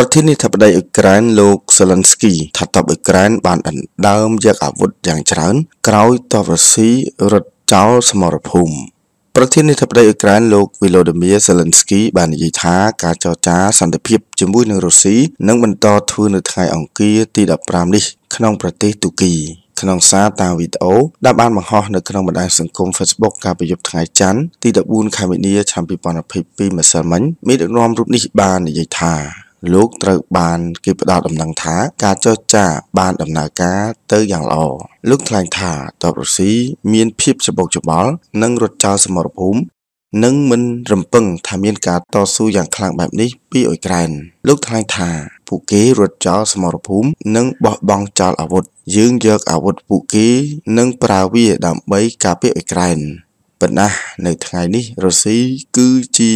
ប្រធានាធិបតីអ៊ុយក្រែនលោកសេលិនស្គីថាតបអ៊ុយក្រែនបានដណ្ដើមយកអាវុធយ៉ាងច្រើនក្រោយតបរុស្ស៊ីរត់ចោលសមរភូមិប្រធានាធិបតីអ៊ុយក្រែនលោកវីឡូឌីមៀសេលិនស្គី បាននិយាយថា ការចរចាសន្តិភាពជាមួយនឹងរុស្ស៊ីនឹងបន្តធ្វើនៅថ្ងៃអង្គារទី15នេះ ក្នុងប្រទេសទូគីក្នុងសារតាមវីដេអូដែលបានបង្ហោះនៅក្នុងបណ្ដាញសង្គម Facebook កាលពីយប់ថ្ងៃច័ន្ទទី14ខែមីនាឆ្នាំ2022ម្សិលមិញមានដឹកនាំរូបនេះបាននិយាយថាលោកត្រូវបានគេផ្ដោតដំណឹងថាការចរចាបានដំណើរការទៅយ៉ាងល្អលោកថ្លែងថាតបរុស្ស៊ីមានភាពច្បុកច្បល់និងរត់ចោលសមរភូមិនិងមិន រំពឹងថាមានការតស៊ូយ៉ាងខ្លាំងបែបនេះពីអ៊ុយក្រែនលោកថ្លែងថាពួកគេរត់ចោលសមរភូមិនិងបោះបង់ចោលអាវុធយើងយកអាវុធពួកគេ និងប្រើវាដើម្បីការពារអ៊ុយក្រែនប៉ុន្តែនៅថ្ងៃនេះរុស្ស៊ីគឺជា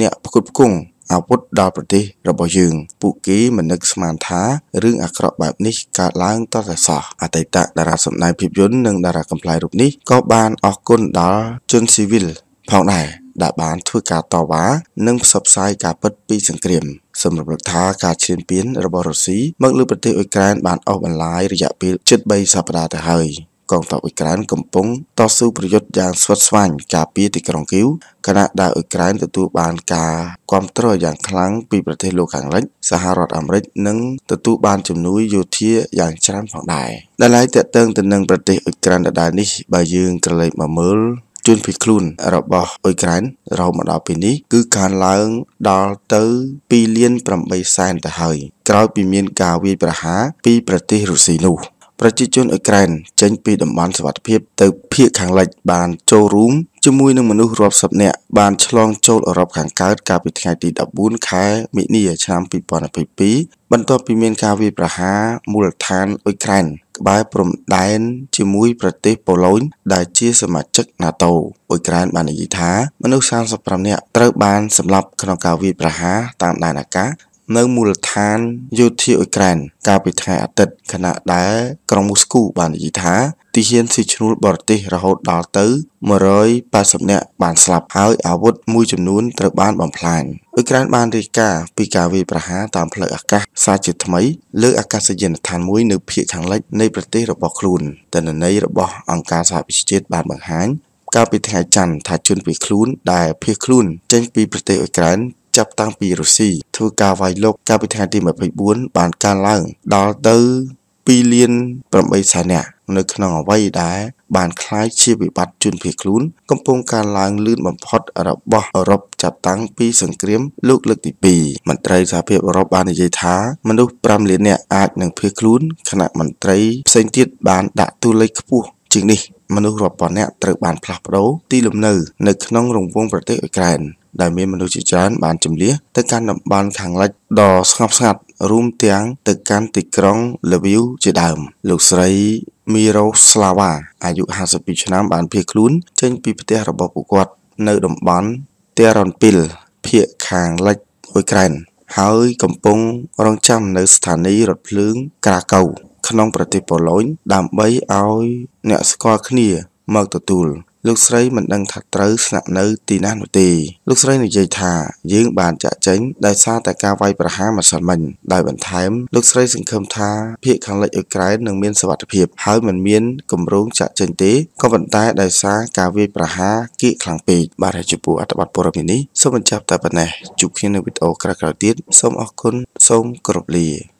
អ្នកផ្គត់ផ្គង់អាវុធដល់ប្រទេសរបស់យើងពួកគេមិននឹកស្មានថារឿងអាក្រក់បែបនេះកើតឡើងតតែសោះអតីតតារាសម្ដែងភាពយន្តនិងតារាកំប្លែងរូបនេះក៏បានអរគុណដល់ជនស៊ីវិលផងដែរដែលបានធ្វើការតវ៉ានិងផ្សព្វផ្សាយការពិតពីសង្គ្រាម សម្រាប់លោកថាការឈ្លានពានរបស់រុស្ស៊ីមកលើប្រទេសអ៊ុយក្រែនបានអស់បន្លាយរយៈពេលជិត3សប្តាហ៍ទៅហើយកងទ័ពអ៊ុយក្រែនកំពុងតស៊ូប្រយុទ្ធយ៉ាងស្វិតស្វាញការពារទីក្រុងគីវខណៈដែលអ៊ុយក្រែនទទួលបានការគ្រប់គ្រងយ៉ាងខ្លាំងពីប្រទេសលោកខាងលិច សហរដ្ឋអាមេរិកនិងទទួលបានជំនួយយោធាយ៉ាងច្រើនផងដែរដែលឡែកតេតឹងទៅនឹងប្រទេសអ៊ុយក្រែនដដែលនេះបើយើងក្រឡេកមកមើលជួនពីខ្លួនរបស់អ៊ុយក្រែនរហូតមកដល់ពេលនេះគឺកើនឡើងដល់ទៅ2លាន8សែនទៅហើយក្រោយពីមានការវាយប្រហារពីប្រទេសរុស្ស៊ីនោះ។ប្រជាជនអ៊ុយក្រែនចេញពីតំបន់សវត្ថិភាពទៅភាគខាងលិចបានចូលរួមជាមួយនឹងមនុស្សរាប់សិបនាក់បានឆ្លងចូលអឺរ៉ុបខាងកើតកាលពីថ្ងៃទី14ខែមិនិនាឆ្នាំ2022បន្ទាប់ពីមានការវាយប្រហារមូលដ្ឋានអ៊ុយក្រែនក្បែរព្រំដែនជាមួយប្រទេសប៉ូឡូញដែលជាសមាជិក NATO អ៊ុយក្រែនបាននិយាយថាមនុស្ស35នាក់ត្រូវបានសម្លាប់ក្នុងការវាយប្រហារតាមដែនអាកាសនៅមូលដ្ឋានយោធាអ៊ុយក្រែនកាលពីថ្ងៃអាទិត្យខណៈដែលក្រុងមូស្គូបាននិយាយថាទីហ៊ានស៊ីឈ្នួលបរទេសរហូតដល់ទៅ180នាក់បានស្លាប់ហើយអាវុធមួយចំនួនត្រូវបានបំផ្លាញអ៊ុយក្រែនបានរាយការណ៍ពីការវាយប្រហារតាមផ្លូវអាកាសសាជាថ្មីលើអាកាសយានដ្ឋានមួយនៅភូមិខាងលិចនៃប្រទេសរបស់ខ្លួនតនន័យរបស់អង្គការសហប្រជាជាតិបានបង្ហាញកាលពីថ្ងៃច័ន្ទថាជនភៀសខ្លួនដែលភៀសខ្លួនចេញពីប្រទេសអ៊ុយក្រែនចាប់តាំងពីរុស្ស៊ីធ្វើការវាយលុកកាលពីថ្ងៃទី24បានកើនឡើងដល់ទៅ2លាន8សែននាក់នៅក្នុងអវ័យដែលបានคล้ายជាវិបត្តិជនភៀសខ្លួនកំពុងកើនឡើងលឿនបំផុតរបស់អឺរ៉ុបចាប់តាំងពីសង្គ្រាមលោកលើកទី2មន្ត្រីសហភាពអឺរ៉ុបបាននិយាយថាមនុស្ស5លាននាក់អាចនឹងភៀសខ្លួនខណៈមន្ត្រីផ្សេងទៀតបានដាក់ទូលេខខ្ពស់ជាងនេះមនុស្សរាប់ពាន់នាក់ត្រូវបានផ្លាស់ប្ដូរទីលំនៅនៅក្នុងរង្វង់ប្រទេសអ៊ុយក្រែនដែលមានមនុស្សជាច្រើនបានចម្លៀសទៅកាន់តំបន់ខាងលិចដ៏ស្ងប់ស្ងាត់រួមទាំងទៅកាន់ទីក្រុងលាវីវជាដើមលោកស្រីមីរ៉ូស្លាវ៉ាអាយុ52ឆ្នាំបានភៀសខ្លួនចេញពីផ្ទះរបស់ពួកគាត់ នៅតំបន់តេរ៉ុនពីល ភាគខាងលិចអ៊ុយក្រែនហើយកំពុងរងចាំនៅស្ថានីយ៍រថភ្លើងក្រាកូវក្នុងប្រទេសប៉ូឡូញដើម្បីឲ្យ អ្នកស្គាល់គ្នាមកទទួលលោកស្រីមិនដឹងថាត្រូវស្នាក់នៅទីណានោះទេលោកស្រីនិយាយថាយើងបានចាក់ចេញដោយសារតែការវាយប្រហារម្សិលមិញដោយបន្ថែមលោកស្រីសង្ឃឹមថាភៀកខាងលិចអ៊ុយក្រែននឹងមានសវត្ថិភាពហើយមិនមានគម្រោងចាក់ចេញទេក៏ប៉ុន្តែដោយសារការវាយប្រហារគៀកខ្លាំងពេកបាទហើយចំពោះអត្ថបទព័ត៌មាននេះសូមបញ្ចប់តែប៉ុណ្ណេះជួបគ្នានៅវីដេអូក្រោយៗទៀតសូមអរគុណសូមគោរពលា